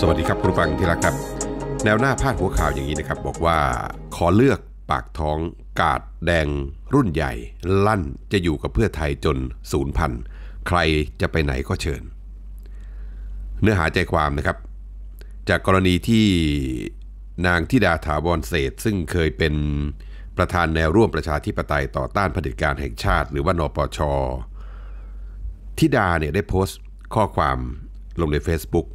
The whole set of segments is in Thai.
สวัสดีครับคุณฟังที่รักครับ แนวหน้าพาดหัวข่าวอย่างนี้นะครับ บอกว่าขอเลือกปากท้องกาดแดงรุ่นใหญ่ ลั่นจะอยู่กับเพื่อไทยจนศูนย์พัน ใครจะไปไหนก็เชิญ เนื้อหาใจความนะครับ จากกรณีที่นางทิดาถาวรเศษ ซึ่งเคยเป็นประธานแนวร่วมประชาธิปไตยต่อต้านเผด็จการแห่งชาติ หรือว่านปชทิดาเนี่ยได้โพสต์ ข้อความลงใน Facebook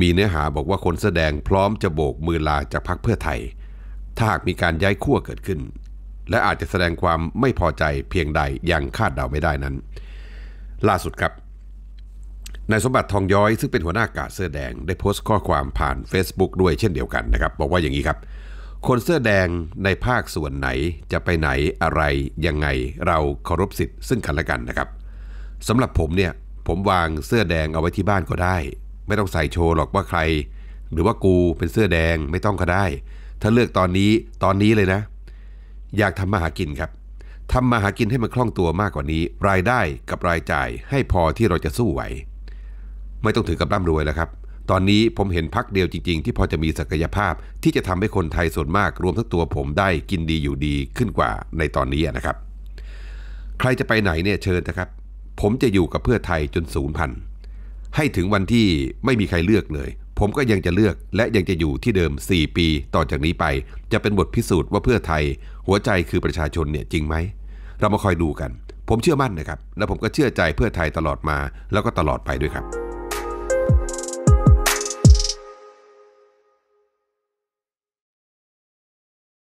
มีเนื้อหาบอกว่าคนแสดงพร้อมจะโบกมือลาจากพักเพื่อไทย ถ้าหากมีการย้ายขั้วเกิดขึ้น และอาจจะแสดงความไม่พอใจเพียงใดอย่างคาดเดาไม่ได้นั้น ล่าสุดครับ นายสมบัติทองย้อยซึ่งเป็นหัวหน้ากาศเสื้อแดง ได้โพสต์ข้อความผ่าน Facebook ด้วยเช่นเดียวกันนะครับ บอกว่าอย่างนี้ครับ คนเสื้อแดงในภาคส่วนไหนจะไปไหนอะไรยังไงเราเคารพสิทธิ์ซึ่งกันและกันนะครับสำหรับผมเนี่ยผมวางเสื้อแดงเอาไว้ที่บ้านก็ได้ไม่ต้องใส่โชว์หรอกว่าใคร หรือว่ากูเป็นเสื้อแดงไม่ต้องก็ได้ ถ้าเลือกตอนนี้ตอนนี้เลยนะ อยากทำมาหากินครับทำมาหากินให้มันคล่องตัวมากกว่านี้ รายได้กับรายจ่ายให้พอที่เราจะสู้ไหวไม่ต้องถือกับร่ำรวยแล้วครับ ตอนนี้ผมเห็นพักเดียวจริงๆ ที่พอจะมีศักยภาพที่จะทำให้คนไทยส่วนมากรวมทั้งตัวผมได้กินดีอยู่ดีขึ้นกว่าในตอนนี้นะครับ ใครจะไปไหนเนี่ยเชิญนะครับ ผมจะอยู่กับเพื่อไทยจนศูนย์พันให้ถึงวันที่ไม่มีใครเลือกเลย ผมก็ยังจะเลือกและยังจะอยู่ที่เดิม 4 ปีต่อจากนี้ไป จะเป็นบทพิสูจน์ว่าเพื่อไทย หัวใจคือประชาชนเนี่ยจริงไหม เรามาคอยดูกัน ผมเชื่อมั่นนะครับ และผมก็เชื่อใจเพื่อไทยตลอดมาแล้วก็ตลอดไปด้วยครับ